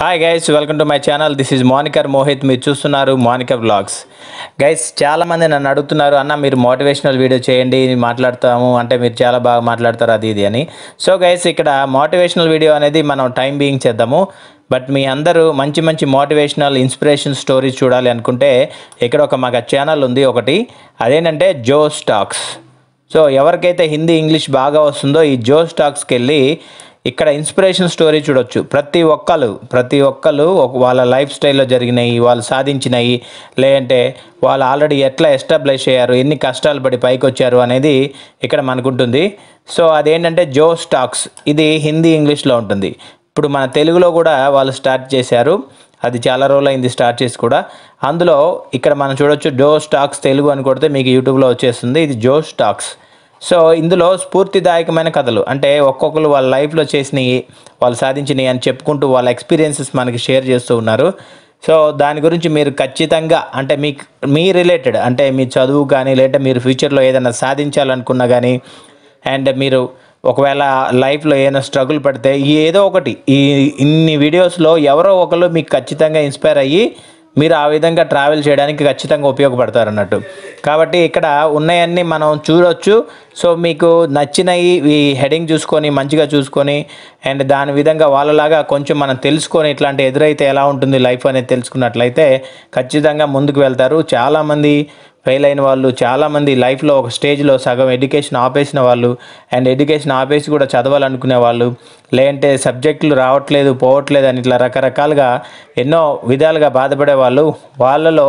hi guys welcome to my channel this is మోనికర్ మోహిత్ మీరు చూస్తున్నారు మోనికర్ బ్లాగ్స్ గైస్ చాలామంది నన్ను అడుగుతున్నారు అన్న మీరు మోటివేషనల్ వీడియో చేయండి మాట్లాడతాము అంటే మీరు చాలా బాగా మాట్లాడతారు అది ఇది అని సో గైస్ ఇక్కడ మోటివేషనల్ వీడియో అనేది మనం టైం బీయింగ్ చేద్దాము బట్ మీ అందరూ మంచి మంచి మోటివేషనల్ ఇన్స్పిరేషన్ స్టోరీస్ చూడాలి అనుకుంటే ఇక్కడ ఒక మాకు ఛానల్ ఉంది ఒకటి అదేంటంటే జో స్టాక్స్ సో ఎవరికైతే హిందీ ఇంగ్లీష్ బాగా వస్తుందో ఈ జో స్టాక్స్కి వెళ్ళి ఇక్కడ ఇన్స్పిరేషన్ స్టోరీ చూడొచ్చు ప్రతి ఒక్కరు ప్రతి ఒక్కరు వాళ్ళ లైఫ్ స్టైల్లో జరిగినాయి వాళ్ళు సాధించినాయి లేదంటే వాళ్ళు ఆల్రెడీ ఎట్లా ఎస్టాబ్లిష్ అయ్యారు ఎన్ని కష్టాలు పడి పైకి వచ్చారు అనేది ఇక్కడ మనకుంటుంది సో అదేంటంటే జో స్టాక్స్ ఇది హిందీ ఇంగ్లీష్లో ఉంటుంది ఇప్పుడు మన తెలుగులో కూడా వాళ్ళు స్టార్ట్ చేశారు అది చాలా రోజులైంది స్టార్ట్ చేసి కూడా అందులో ఇక్కడ మనం చూడొచ్చు జో స్టాక్స్ తెలుగు అని కొడితే మీకు యూట్యూబ్లో వచ్చేస్తుంది ఇది జో స్టాక్స్ సో ఇందులో స్ఫూర్తిదాయకమైన కథలు అంటే ఒక్కొక్కరు వాళ్ళ లైఫ్లో చేసినవి వాళ్ళు సాధించినవి అని చెప్పుకుంటూ వాళ్ళ ఎక్స్పీరియన్సెస్ మనకి షేర్ చేస్తూ ఉన్నారు సో దాని గురించి మీరు ఖచ్చితంగా అంటే మీ మీ రిలేటెడ్ అంటే మీ చదువు కానీ లేదా మీరు ఫ్యూచర్లో ఏదైనా సాధించాలనుకున్నా కానీ అండ్ మీరు ఒకవేళ లైఫ్లో ఏదైనా స్ట్రగుల్ పడితే ఏదో ఒకటి ఈ ఇన్ని వీడియోస్లో ఎవరో ఒకరు మీకు ఖచ్చితంగా ఇన్స్పైర్ అయ్యి మీరు ఆ విధంగా ట్రావెల్ చేయడానికి ఖచ్చితంగా ఉపయోగపడతారు అన్నట్టు కాబట్టి ఇక్కడ ఉన్నాయన్నీ మనం చూడవచ్చు సో మీకు నచ్చిన ఈ హెడింగ్ చూసుకొని మంచిగా చూసుకొని అండ్ దాని విధంగా వాళ్ళలాగా కొంచెం మనం తెలుసుకొని ఇట్లాంటి ఎదురైతే ఎలా ఉంటుంది లైఫ్ అనేది తెలుసుకున్నట్లయితే ఖచ్చితంగా ముందుకు వెళ్తారు చాలామంది ఫెయిల్ అయిన వాళ్ళు చాలామంది లైఫ్లో ఒక స్టేజ్లో సగం ఎడ్యుకేషన్ ఆపేసిన వాళ్ళు అండ్ ఎడ్యుకేషన్ ఆపేసి కూడా చదవాలనుకునే వాళ్ళు లేదంటే సబ్జెక్టులు రావట్లేదు పోవట్లేదు అని ఇట్లా రకరకాలుగా ఎన్నో విధాలుగా బాధపడే వాళ్ళు వాళ్ళలో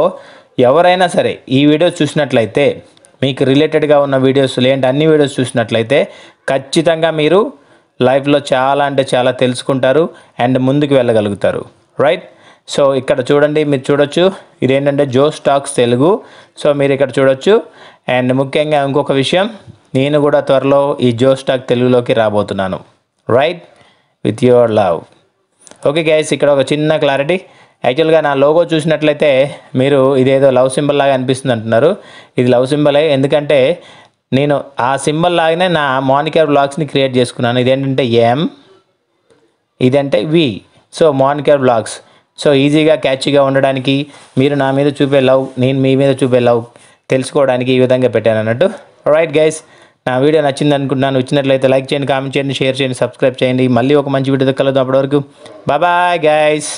ఎవరైనా సరే ఈ వీడియో చూసినట్లయితే మీకు రిలేటెడ్గా ఉన్న వీడియోస్ లేంటి అన్ని వీడియోస్ చూసినట్లయితే ఖచ్చితంగా మీరు లైఫ్లో చాలా అంటే చాలా తెలుసుకుంటారు అండ్ ముందుకు వెళ్ళగలుగుతారు రైట్ సో ఇక్కడ చూడండి మీరు చూడొచ్చు ఇదేంటంటే జో స్టాక్స్ తెలుగు సో మీరు ఇక్కడ చూడొచ్చు అండ్ ముఖ్యంగా ఇంకొక విషయం నేను కూడా త్వరలో ఈ జో స్టాక్ తెలుగులోకి రాబోతున్నాను right with your love okay guys ఇక్కడ ఒక చిన్న క్లారిటీ యాక్చువల్గా నా లోగో చూసినట్లయితే మీరు ఇదేదో లవ్ సింబల్ లాగా అనిపిస్తుంది అంటున్నారు ఇది లవ్ సింబలే ఎందుకంటే నేను ఆ సింబల్ లాగానే నా మోనికర్ బ్లాగ్స్ని క్రియేట్ చేసుకున్నాను ఇదేంటంటే ఎం ఇదంటే వి సో మోనికర్ బ్లాగ్స్ సో ఈజీగా క్యాచ్గా ఉండడానికి మీరు నా మీద చూపే లవ్ నేను మీ మీద చూపే లవ్ తెలుసుకోవడానికి ఈ విధంగా పెట్టాను అన్నట్టు రైట్ గైస్ నా వీడియో నచ్చింది అనుకుంటున్నాను వచ్చినట్లయితే లైక్ చేయండి కామెంట్ చేయండి షేర్ చేయండి సబ్స్క్రైబ్ చేయండి మళ్ళీ ఒక మంచి వీడియో కలదు అప్పటివరకు బాయ్ గైస్